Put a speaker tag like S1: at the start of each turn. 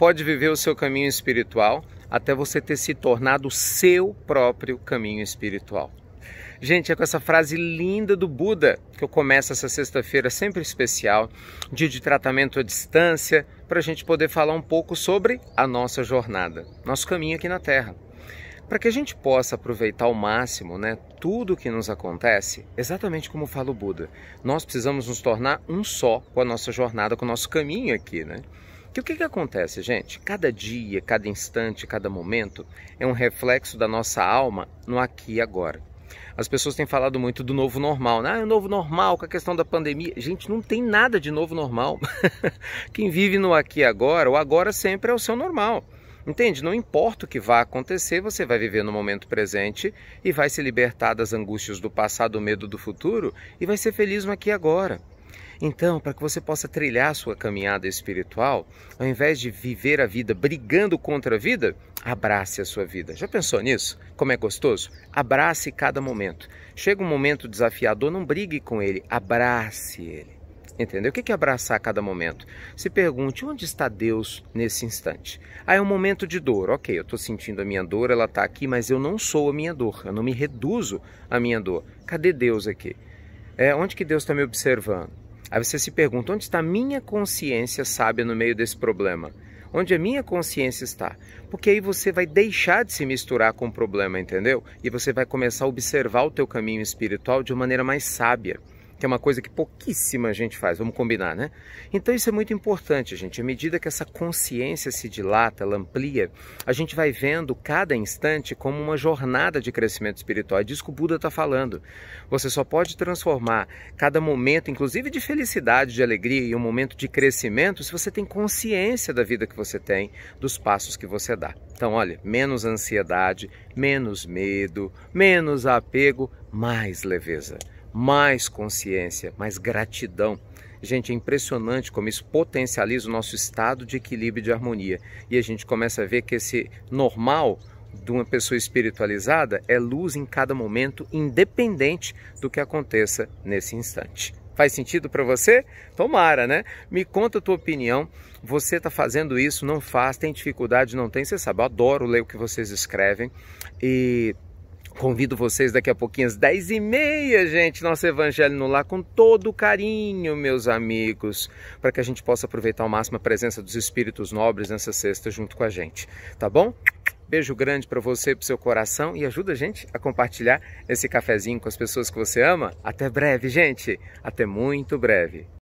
S1: pode viver o seu caminho espiritual até você ter se tornado o seu próprio caminho espiritual. Gente, é com essa frase linda do Buda que eu começo essa sexta-feira sempre especial, dia de tratamento à distância, para a gente poder falar um pouco sobre a nossa jornada, nosso caminho aqui na Terra. Para que a gente possa aproveitar ao máximo né, tudo o que nos acontece, exatamente como fala o Buda, nós precisamos nos tornar um só com a nossa jornada, com o nosso caminho aqui. Né? Que o que, que acontece, gente? Cada dia, cada instante, cada momento é um reflexo da nossa alma no aqui e agora. As pessoas têm falado muito do novo normal, né? Ah, o novo normal com a questão da pandemia. Gente, não tem nada de novo normal. Quem vive no aqui e agora, o agora sempre é o seu normal. Entende? Não importa o que vá acontecer, você vai viver no momento presente e vai se libertar das angústias do passado, do medo do futuro e vai ser feliz no aqui e agora. Então, para que você possa trilhar sua caminhada espiritual, ao invés de viver a vida brigando contra a vida, abrace a sua vida. Já pensou nisso? Como é gostoso? Abrace cada momento. Chega um momento desafiador, não brigue com ele, abrace ele. Entendeu? O que é abraçar a cada momento? Se pergunte onde está Deus nesse instante. Ah, é um momento de dor. Ok, eu estou sentindo a minha dor, ela está aqui, mas eu não sou a minha dor. Eu não me reduzo à minha dor. Cadê Deus aqui? É, onde que Deus está me observando? Aí você se pergunta: onde está minha consciência sábia no meio desse problema? Onde a minha consciência está? Porque aí você vai deixar de se misturar com o problema, entendeu? E você vai começar a observar o teu caminho espiritual de uma maneira mais sábia que é uma coisa que pouquíssima gente faz, vamos combinar, né? Então isso é muito importante, gente. À medida que essa consciência se dilata, ela amplia, a gente vai vendo cada instante como uma jornada de crescimento espiritual. É disso que o Buda está falando. Você só pode transformar cada momento, inclusive de felicidade, de alegria e um momento de crescimento, se você tem consciência da vida que você tem, dos passos que você dá. Então, olha, menos ansiedade, menos medo, menos apego, mais leveza mais consciência, mais gratidão. Gente, é impressionante como isso potencializa o nosso estado de equilíbrio e de harmonia. E a gente começa a ver que esse normal de uma pessoa espiritualizada é luz em cada momento, independente do que aconteça nesse instante. Faz sentido para você? Tomara, né? Me conta a tua opinião. Você está fazendo isso? Não faz? Tem dificuldade? Não tem? Você sabe, eu adoro ler o que vocês escrevem. E Convido vocês daqui a pouquinho às 10 e meia, gente, nosso Evangelho no lá com todo carinho, meus amigos, para que a gente possa aproveitar ao máximo a presença dos Espíritos Nobres nessa sexta junto com a gente, tá bom? Beijo grande para você, para seu coração e ajuda a gente a compartilhar esse cafezinho com as pessoas que você ama. Até breve, gente. Até muito breve.